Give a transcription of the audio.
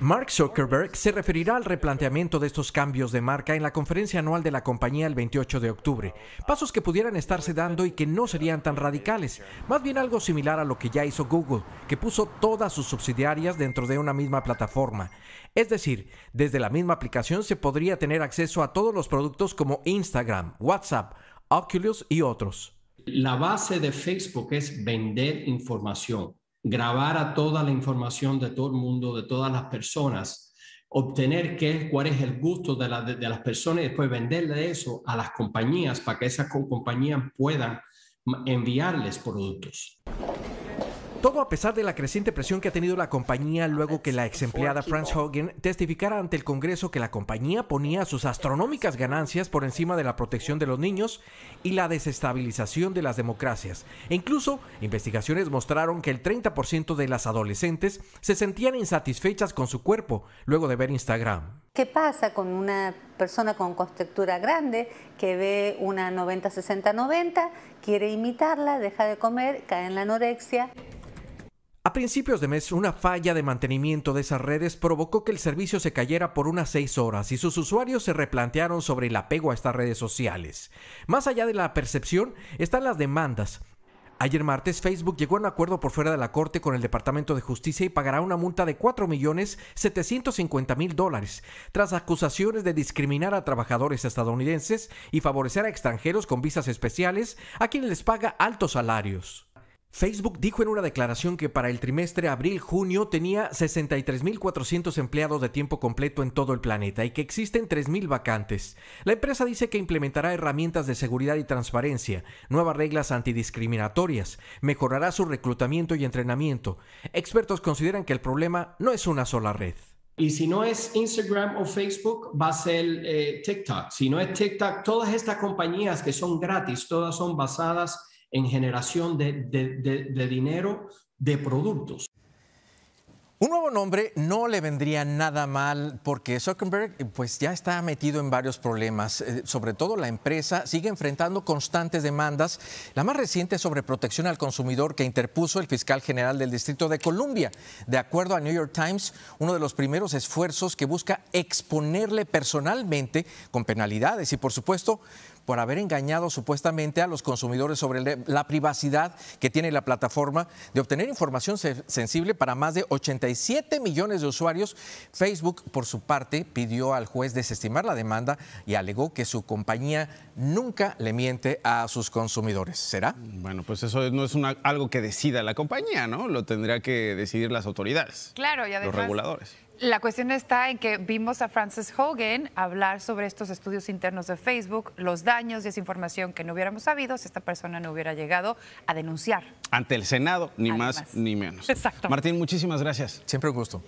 Mark Zuckerberg se referirá al replanteamiento de estos cambios de marca en la conferencia anual de la compañía el 28 de octubre, pasos que pudieran estarse dando y que no serían tan radicales, más bien algo similar a lo que ya hizo Google, que puso todas sus subsidiarias dentro de una misma plataforma. Es decir, desde la misma aplicación se podría tener acceso a todos los productos como Instagram, WhatsApp, Oculus y otros. La base de Facebook es vender información grabar a toda la información de todo el mundo, de todas las personas, obtener qué, cuál es el gusto de las personas y después venderle eso a las compañías para que esas compañías puedan enviarles productos. Todo a pesar de la creciente presión que ha tenido la compañía luego que la exempleada empleada Franz Hogan testificara ante el Congreso que la compañía ponía sus astronómicas ganancias por encima de la protección de los niños y la desestabilización de las democracias. E incluso, investigaciones mostraron que el 30% de las adolescentes se sentían insatisfechas con su cuerpo luego de ver Instagram. ¿Qué pasa con una persona con constructura grande que ve una 90-60-90, quiere imitarla, deja de comer, cae en la anorexia? A principios de mes, una falla de mantenimiento de esas redes provocó que el servicio se cayera por unas seis horas y sus usuarios se replantearon sobre el apego a estas redes sociales. Más allá de la percepción están las demandas. Ayer martes, Facebook llegó a un acuerdo por fuera de la Corte con el Departamento de Justicia y pagará una multa de 4.750.000 dólares tras acusaciones de discriminar a trabajadores estadounidenses y favorecer a extranjeros con visas especiales a quienes les paga altos salarios. Facebook dijo en una declaración que para el trimestre abril-junio tenía 63.400 empleados de tiempo completo en todo el planeta y que existen 3.000 vacantes. La empresa dice que implementará herramientas de seguridad y transparencia, nuevas reglas antidiscriminatorias, mejorará su reclutamiento y entrenamiento. Expertos consideran que el problema no es una sola red. Y si no es Instagram o Facebook, va a ser eh, TikTok. Si no es TikTok, todas estas compañías que son gratis, todas son basadas en generación de, dinero, de productos. Un nuevo nombre no le vendría nada mal porque Zuckerberg pues ya está metido en varios problemas, eh, sobre todo la empresa sigue enfrentando constantes demandas, la más reciente sobre protección al consumidor que interpuso el fiscal general del Distrito de Columbia. De acuerdo a New York Times, uno de los primeros esfuerzos que busca exponerle personalmente con penalidades y por supuesto por haber engañado supuestamente a los consumidores sobre la privacidad que tiene la plataforma de obtener información sensible para más de 87 millones de usuarios. Facebook, por su parte, pidió al juez desestimar la demanda y alegó que su compañía nunca le miente a sus consumidores. ¿Será? Bueno, pues eso no es una, algo que decida la compañía, ¿no? Lo tendría que decidir las autoridades. Claro, ya Los reguladores. La cuestión está en que vimos a Frances Hogan hablar sobre estos estudios internos de Facebook, los daños y esa información que no hubiéramos sabido si esta persona no hubiera llegado a denunciar. Ante el Senado, ni más ni menos. Exacto. Martín, muchísimas gracias. Siempre un gusto.